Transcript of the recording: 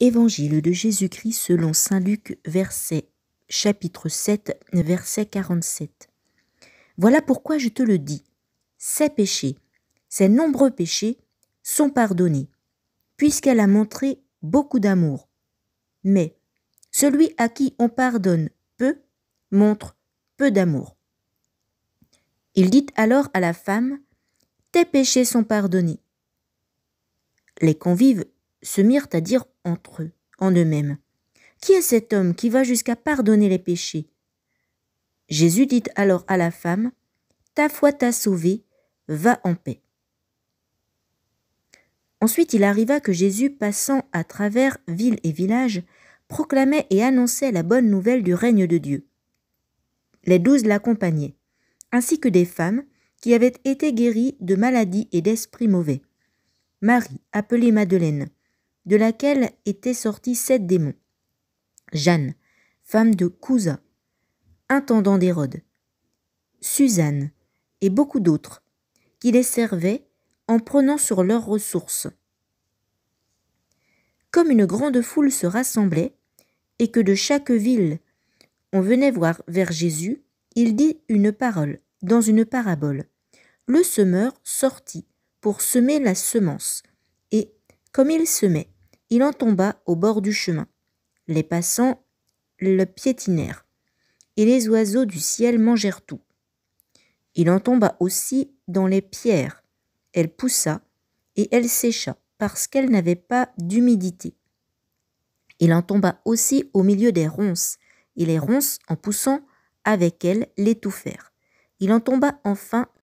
Évangile de Jésus-Christ selon Saint Luc, verset chapitre 7, verset 47. Voilà pourquoi je te le dis. Ses péchés, ses nombreux péchés, sont pardonnés, puisqu'elle a montré beaucoup d'amour. Mais celui à qui on pardonne peu montre peu d'amour. Il dit alors à la femme, Tes péchés sont pardonnés. Les convives se mirent à dire entre eux, en eux-mêmes, Qui est cet homme qui va jusqu'à pardonner les péchés Jésus dit alors à la femme, Ta foi t'a sauvée, va en paix. Ensuite il arriva que Jésus, passant à travers ville et village, proclamait et annonçait la bonne nouvelle du règne de Dieu. Les douze l'accompagnaient, ainsi que des femmes qui avaient été guéries de maladies et d'esprits mauvais. Marie, appelée Madeleine, de laquelle étaient sortis sept démons. Jeanne, femme de Cousa, intendant d'Hérode, Suzanne et beaucoup d'autres, qui les servaient en prenant sur leurs ressources. Comme une grande foule se rassemblait, et que de chaque ville on venait voir vers Jésus, il dit une parole, dans une parabole. Le semeur sortit pour semer la semence, et comme il semait, il en tomba au bord du chemin. Les passants le piétinèrent, et les oiseaux du ciel mangèrent tout. Il en tomba aussi dans les pierres. Elle poussa, et elle sécha, parce qu'elle n'avait pas d'humidité. Il en tomba aussi au milieu des ronces, et les ronces, en poussant, avec elle, l'étouffèrent. Il en tomba enfin